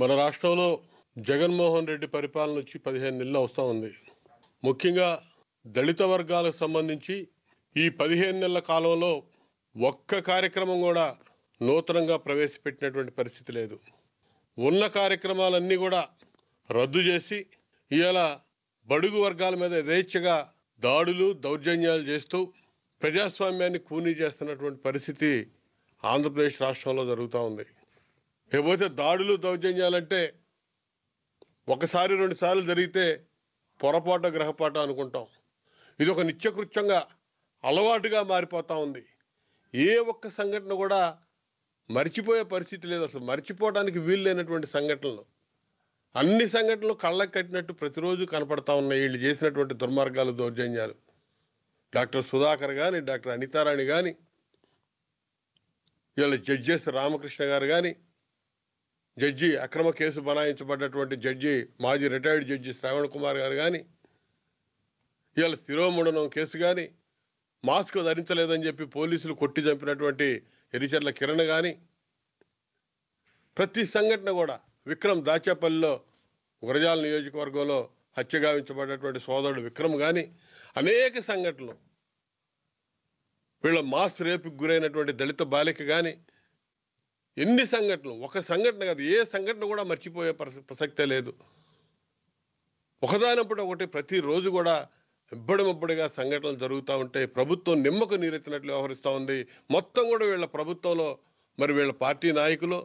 మన రాష్ట్రంలో జగన్మోహన్ రెడ్డి పరిపాలన వచ్చి పదిహేను నెలలు వస్తూ ఉంది ముఖ్యంగా దళిత వర్గాలకు సంబంధించి ఈ పదిహేను నెలల కాలంలో ఒక్క కార్యక్రమం కూడా నూతనంగా ప్రవేశపెట్టినటువంటి పరిస్థితి లేదు ఉన్న కార్యక్రమాలన్నీ కూడా రద్దు చేసి ఇవాళ బడుగు వర్గాల మీద యథేచ్ఛగా దాడులు దౌర్జన్యాలు చేస్తూ ప్రజాస్వామ్యాన్ని కూనీ చేస్తున్నటువంటి పరిస్థితి ఆంధ్రప్రదేశ్ రాష్ట్రంలో జరుగుతూ ఉంది లేకపోతే దాడులు దౌర్జన్యాలంటే ఒకసారి రెండు సార్లు జరిగితే పొరపాటు గ్రహపాట అనుకుంటాం ఇది ఒక నిత్యకృత్యంగా అలవాటుగా మారిపోతా ఉంది ఏ ఒక్క సంఘటన కూడా మర్చిపోయే పరిస్థితి లేదు అసలు మర్చిపోవడానికి వీలు లేనటువంటి సంఘటనలు అన్ని సంఘటనలు కళ్ళకు కట్టినట్టు ప్రతిరోజు కనపడతా ఉన్నాయి వీళ్ళు చేసినటువంటి దుర్మార్గాలు దౌర్జన్యాలు డాక్టర్ సుధాకర్ కానీ డాక్టర్ అనితారాణి కానీ వీళ్ళ జడ్జెస్ రామకృష్ణ గారు కానీ జడ్జి అక్రమ కేసు బనాయించబడ్డటువంటి జడ్జి మాజీ రిటైర్డ్ జడ్జి శ్రావణ్ కుమార్ గారు కానీ ఇవాళ స్థిరోముడనం కేసు కానీ మాస్క్ ధరించలేదని చెప్పి పోలీసులు కొట్టి చంపినటువంటి ఎరిచర్ల కిరణ్ కానీ ప్రతి సంఘటన కూడా విక్రమ్ దాచేపల్లిలో గురజాల నియోజకవర్గంలో హత్యగావించబడినటువంటి సోదరుడు విక్రమ్ కానీ అనేక సంఘటనలు వీళ్ళ మాస్ రేపుకి గురైనటువంటి దళిత బాలిక కానీ ఎన్ని సంఘటనలు ఒక సంఘటన కాదు ఏ సంఘటన కూడా మర్చిపోయే ప్రసక్తే లేదు ఒకదానప్పుడు ఒకటి ప్రతిరోజు కూడా ఇబ్బడిమబ్బడిగా సంఘటనలు జరుగుతూ ఉంటాయి ప్రభుత్వం నిమ్మకు నీరెత్తినట్లు వ్యవహరిస్తూ ఉంది మొత్తం కూడా వీళ్ళ ప్రభుత్వంలో మరి వీళ్ళ పార్టీ నాయకులు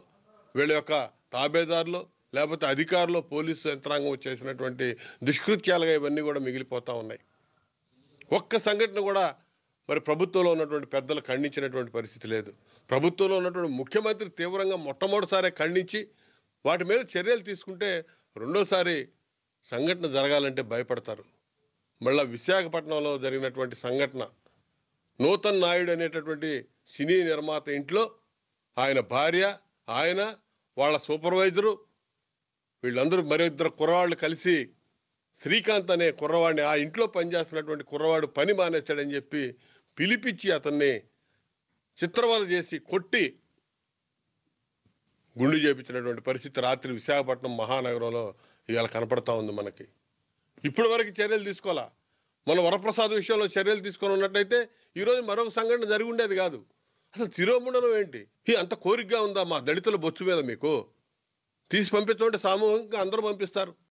వీళ్ళ యొక్క తాబేదారులు లేకపోతే అధికారులు పోలీసు యంత్రాంగం చేసినటువంటి దుష్కృత్యాలుగా ఇవన్నీ కూడా మిగిలిపోతూ ఉన్నాయి ఒక్క సంఘటన కూడా మరి ప్రభుత్వంలో ఉన్నటువంటి పెద్దలు ఖండించినటువంటి పరిస్థితి లేదు ప్రభుత్వంలో ఉన్నటువంటి ముఖ్యమంత్రి తీవ్రంగా మొట్టమొదటిసారి ఖండించి వాటి మీద చర్యలు తీసుకుంటే రెండోసారి సంఘటన జరగాలంటే భయపడతారు మళ్ళీ విశాఖపట్నంలో జరిగినటువంటి సంఘటన నూతన్ నాయుడు అనేటటువంటి సినీ నిర్మాత ఇంట్లో ఆయన భార్య ఆయన వాళ్ళ సూపర్వైజరు వీళ్ళందరూ మరి ఇద్దరు కుర్రవాళ్ళు కలిసి శ్రీకాంత్ అనే కుర్రవాడిని ఆ ఇంట్లో పనిచేస్తున్నటువంటి కుర్రవాడు పని మానేశాడని చెప్పి పిలిపించి అతన్ని చిత్రవద చేసి కొట్టి గుండు చేపించినటువంటి పరిస్థితి రాత్రి విశాఖపట్నం మహానగరంలో ఇవాళ కనపడతా ఉంది మనకి ఇప్పటి వరకు చర్యలు తీసుకోవాలా మన వరప్రసాద్ విషయంలో చర్యలు తీసుకొని ఉన్నట్టయితే ఈరోజు మరొక సంఘటన జరిగి ఉండేది కాదు అసలు తిరోమండలం ఏంటి ఈ అంత కోరికగా ఉందా మా దళితుల బొచ్చు మీద మీకు తీసి పంపించమంటే సామూహికంగా అందరూ పంపిస్తారు